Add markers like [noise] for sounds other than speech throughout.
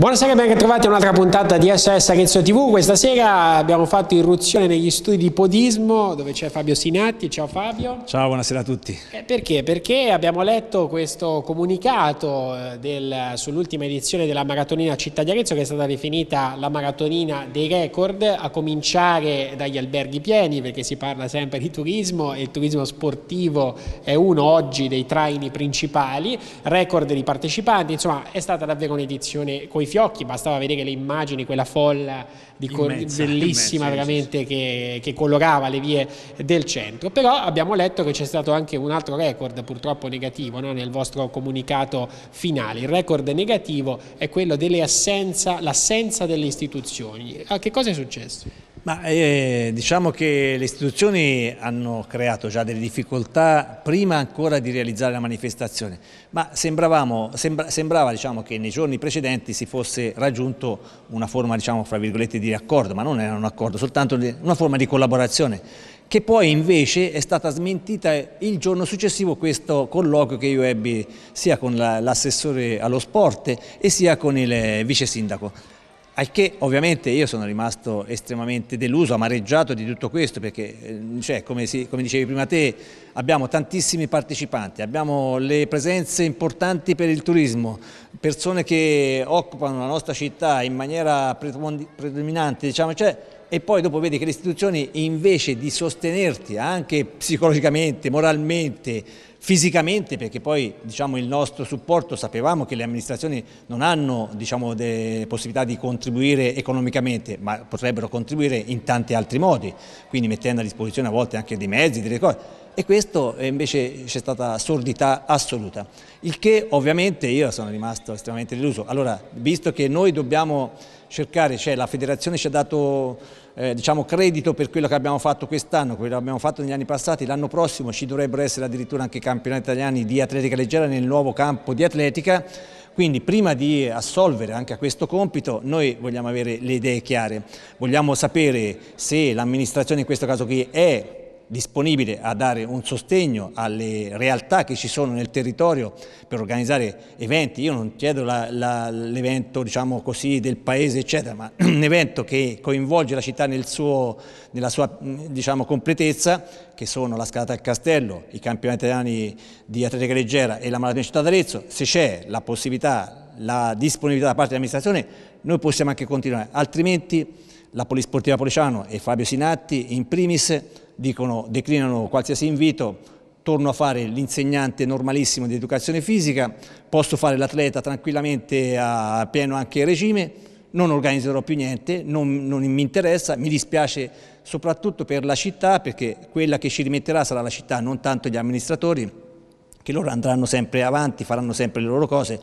Buonasera e ben ritrovati a un'altra puntata di SS Arezzo TV. Questa sera abbiamo fatto irruzione negli studi di Podismo dove c'è Fabio Sinatti. Ciao Fabio. Ciao, buonasera a tutti. Eh, perché? Perché abbiamo letto questo comunicato eh, del, sull'ultima edizione della maratonina Città di Arezzo che è stata definita la maratonina dei record a cominciare dagli alberghi pieni perché si parla sempre di turismo e il turismo sportivo è uno oggi dei traini principali, record di partecipanti, insomma è stata davvero un'edizione con coi fiocchi, bastava vedere le immagini, quella folla cor- mezzo, bellissima veramente che, che colorava le vie del centro. Però abbiamo letto che c'è stato anche un altro record purtroppo negativo no? nel vostro comunicato finale. Il record negativo è quello dell'assenza delle istituzioni. A che cosa è successo? Ma, eh, diciamo che le istituzioni hanno creato già delle difficoltà prima ancora di realizzare la manifestazione, ma sembra, sembrava diciamo, che nei giorni precedenti si fosse fosse raggiunto una forma, diciamo, fra virgolette, di accordo, ma non era un accordo, soltanto una forma di collaborazione, che poi invece è stata smentita il giorno successivo questo colloquio che io ebbi sia con l'assessore allo sport e sia con il eh, vice sindaco. Al che ovviamente io sono rimasto estremamente deluso, amareggiato di tutto questo, perché eh, cioè, come, si, come, dicevi prima te, abbiamo tantissimi partecipanti, abbiamo le presenze importanti per il turismo, persone che occupano la nostra città in maniera predominante, diciamo, cioè, e poi dopo vedi che le istituzioni invece di sostenerti anche psicologicamente, moralmente, fisicamente, perché poi diciamo, il nostro supporto sapevamo che le amministrazioni non hanno diciamo, possibilità di contribuire economicamente, ma potrebbero contribuire in tanti altri modi, quindi mettendo a disposizione a volte anche dei mezzi, delle cose e questo invece c'è stata sordità assoluta, il che ovviamente io sono rimasto estremamente deluso. Allora, visto che noi dobbiamo cercare, cioè la federazione ci ha dato eh, diciamo, credito per quello che abbiamo fatto quest'anno, quello che abbiamo fatto negli anni passati, l'anno prossimo ci dovrebbero essere addirittura anche campionati italiani di atletica leggera nel nuovo campo di atletica, quindi prima di assolvere anche a questo compito noi vogliamo avere le idee chiare, vogliamo sapere se l'amministrazione in questo caso qui è disponibile a dare un sostegno alle realtà che ci sono nel territorio per organizzare eventi. Io non chiedo l'evento diciamo del paese, eccetera, ma [clears throat] un evento che coinvolge la città nel suo, nella sua diciamo, completezza, che sono la scalata al castello, i campionati italiani di atletica leggera e la malattia in città d'Arezzo. Se c'è la possibilità, la disponibilità da parte dell'amministrazione, noi possiamo anche continuare, altrimenti la Polisportiva Policiano e Fabio Sinatti in primis dicono, declinano qualsiasi invito torno a fare l'insegnante normalissimo di educazione fisica, posso fare l'atleta tranquillamente a pieno anche regime, non organizzerò più niente, non, non, mi interessa, mi dispiace soprattutto per la città perché quella che ci rimetterà sarà la città, non tanto gli amministratori, che loro andranno sempre avanti, faranno sempre le loro cose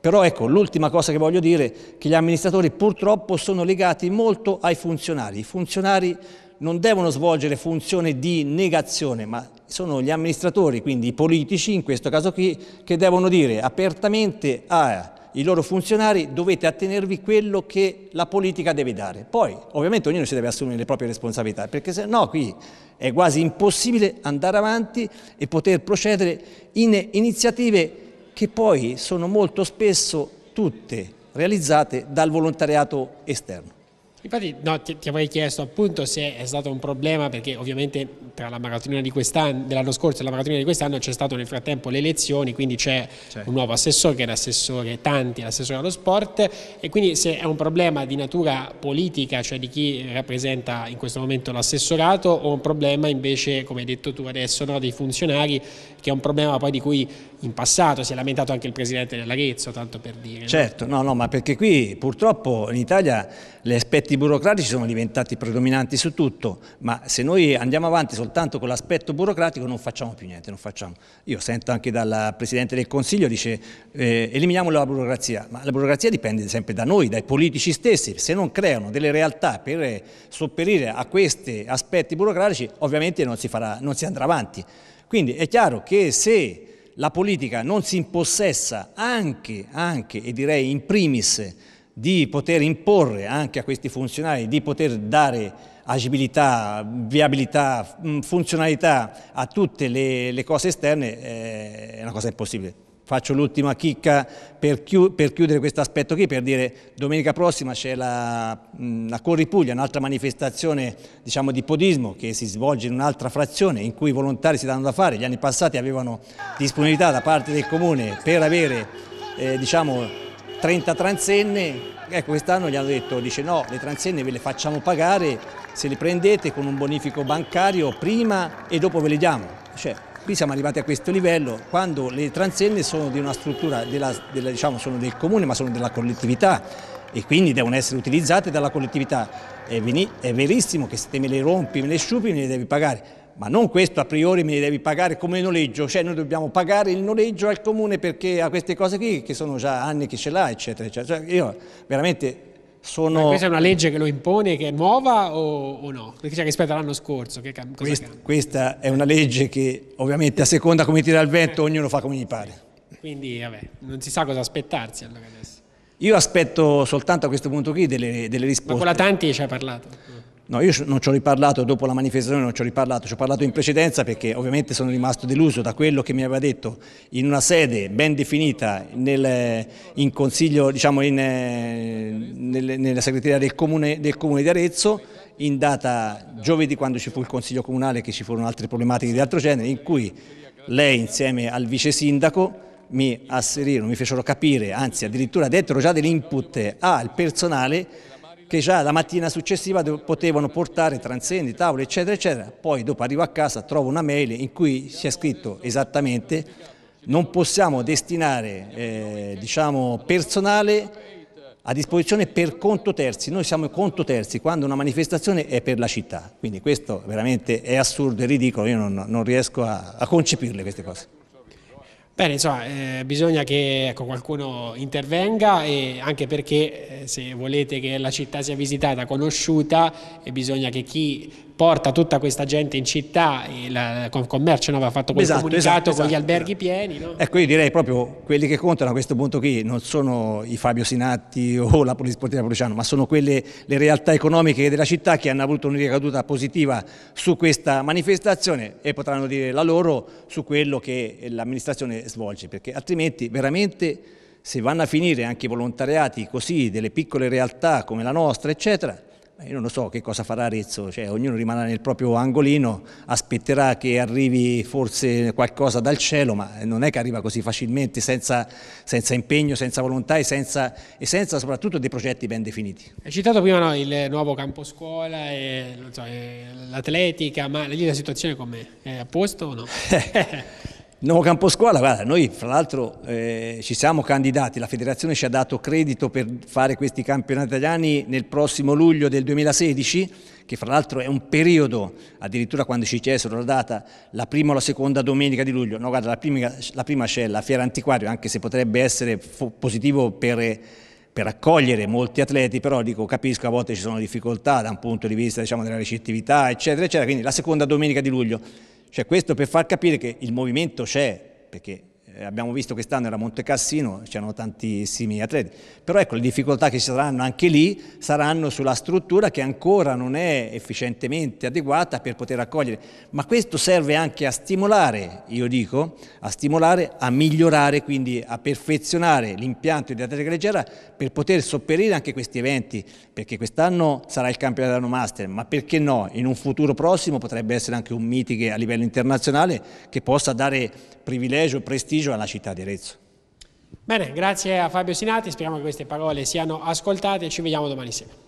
però ecco, l'ultima cosa che voglio dire è che gli amministratori purtroppo sono legati molto ai funzionari. I funzionari non devono svolgere funzione di negazione, ma sono gli amministratori, quindi i politici in questo caso qui, che devono dire apertamente ai loro funzionari dovete attenervi quello che la politica deve dare. Poi ovviamente ognuno si deve assumere le proprie responsabilità, perché se no qui è quasi impossibile andare avanti e poter procedere in iniziative che poi sono molto spesso tutte realizzate dal volontariato esterno. Infatti no, ti, ti, avrei chiesto appunto se è stato un problema perché ovviamente tra la maratonina dell'anno scorso e la maratona di quest'anno c'è stato nel frattempo le elezioni, quindi c'è un nuovo assessore che è l'assessore Tanti, l'assessore allo sport e quindi se è un problema di natura politica, cioè di chi rappresenta in questo momento l'assessorato o un problema invece, come hai detto tu adesso, no, dei funzionari che è un problema poi di cui in passato, si è lamentato anche il presidente dell'Arezzo, tanto per dire. Certo, no, no, ma perché qui purtroppo in Italia gli aspetti burocratici sono diventati predominanti su tutto, ma se noi andiamo avanti soltanto con l'aspetto burocratico non facciamo più niente, non facciamo. Io sento anche dal Presidente del Consiglio, dice eh, eliminiamo la burocrazia, ma la burocrazia dipende sempre da noi, dai politici stessi, se non creano delle realtà per sopperire a questi aspetti burocratici ovviamente non si, farà, non si andrà avanti. Quindi è chiaro che se la politica non si impossessa anche, anche e direi in primis di poter imporre anche a questi funzionari di poter dare agibilità, viabilità, funzionalità a tutte le, le cose esterne eh, è una cosa impossibile faccio l'ultima chicca per, chiudere questo aspetto qui, per dire domenica prossima c'è la, la Corri Puglia, un'altra manifestazione diciamo, di podismo che si svolge in un'altra frazione in cui i volontari si danno da fare, gli anni passati avevano disponibilità da parte del comune per avere eh, diciamo, 30 transenne, ecco quest'anno gli hanno detto dice no le transenne ve le facciamo pagare se le prendete con un bonifico bancario prima e dopo ve le diamo. Cioè, Qui siamo arrivati a questo livello quando le transenne sono di una struttura, della, della, diciamo, sono del comune ma sono della collettività e quindi devono essere utilizzate dalla collettività. È, è verissimo che se te me le rompi, me le sciupi, me le devi pagare, ma non questo a priori me le devi pagare come noleggio, cioè noi dobbiamo pagare il noleggio al comune perché ha queste cose qui che sono già anni che ce l'ha, eccetera, eccetera. Cioè io veramente sono... Ma questa è una legge che lo impone, che è nuova o, o no? Cioè, rispetto all'anno scorso, che, questa, questa, è una legge che ovviamente a seconda come tira il vento eh. ognuno fa come gli pare. Quindi vabbè, non si sa cosa aspettarsi allora adesso. Io aspetto soltanto a questo punto qui delle, delle risposte. Ma con la Tanti ci ha parlato? No, io non ci ho riparlato dopo la manifestazione, non ci ho riparlato, ci ho parlato in precedenza perché ovviamente sono rimasto deluso da quello che mi aveva detto in una sede ben definita nel, in consiglio, diciamo in, eh, nel, nella segreteria del comune, del comune di Arezzo in data giovedì quando ci fu il consiglio comunale che ci furono altre problematiche di altro genere in cui lei insieme al vice sindaco mi asserirono, mi fecero capire, anzi addirittura dettero già dell'input al personale che già la mattina successiva potevano portare transelli, tavole, eccetera, eccetera. Poi dopo arrivo a casa, trovo una mail in cui si è scritto esattamente non possiamo destinare eh, diciamo, personale a disposizione per conto terzi, noi siamo conto terzi quando una manifestazione è per la città, quindi questo veramente è assurdo e ridicolo, io non, non riesco a, a concepirle queste cose. Bene, insomma, eh, bisogna che ecco, qualcuno intervenga e anche perché eh, se volete che la città sia visitata, conosciuta, eh, bisogna che chi porta tutta questa gente in città, il commercio no, aveva fatto quel esatto, comunicato esatto, con gli esatto, alberghi pieni. No? Ecco, io direi proprio quelli che contano a questo punto qui non sono i Fabio Sinatti [laughs] o la Polisportiva Bruciano, ma sono quelle le realtà economiche della città che hanno avuto una ricaduta positiva su questa manifestazione e potranno dire la loro su quello che l'amministrazione svolge, perché altrimenti veramente se vanno a finire anche i volontariati così delle piccole realtà come la nostra, eccetera, io non lo so che cosa farà Arezzo, cioè, ognuno rimarrà nel proprio angolino, aspetterà che arrivi forse qualcosa dal cielo, ma non è che arriva così facilmente, senza, senza impegno, senza volontà e senza, e senza, soprattutto dei progetti ben definiti. Hai citato prima no, il nuovo campo scuola, e, so, l'atletica, ma lì la situazione com'è? È a posto o no? [laughs] [laughs] Il nuovo campo scuola, guarda, noi fra l'altro eh, ci siamo candidati, la federazione ci ha dato credito per fare questi campionati italiani nel prossimo luglio del 2016, che fra l'altro è un periodo, addirittura quando ci chiesero la data, la prima o la seconda domenica di luglio, no guarda, la prima, la prima c'è la fiera antiquario, anche se potrebbe essere positivo per per accogliere molti atleti, però dico, capisco a volte ci sono difficoltà da un punto di vista diciamo, della recettività, eccetera, eccetera, quindi la seconda domenica di luglio cioè questo per far capire che il movimento c'è, perché eh, abbiamo visto quest'anno era Monte Cassino, c'erano tantissimi atleti, però ecco le difficoltà che ci saranno anche lì saranno sulla struttura che ancora non è efficientemente adeguata per poter accogliere, ma questo serve anche a stimolare, io dico, a stimolare, a migliorare, quindi a perfezionare l'impianto di atletica leggera per poter sopperire anche questi eventi, perché quest'anno sarà il campionato master, ma perché no, in un futuro prossimo potrebbe essere anche un mitiche a livello internazionale che possa dare privilegio, prestigio, prestigio alla città di Arezzo. Bene, grazie a Fabio Sinati, speriamo che queste parole siano ascoltate e ci vediamo domani sera.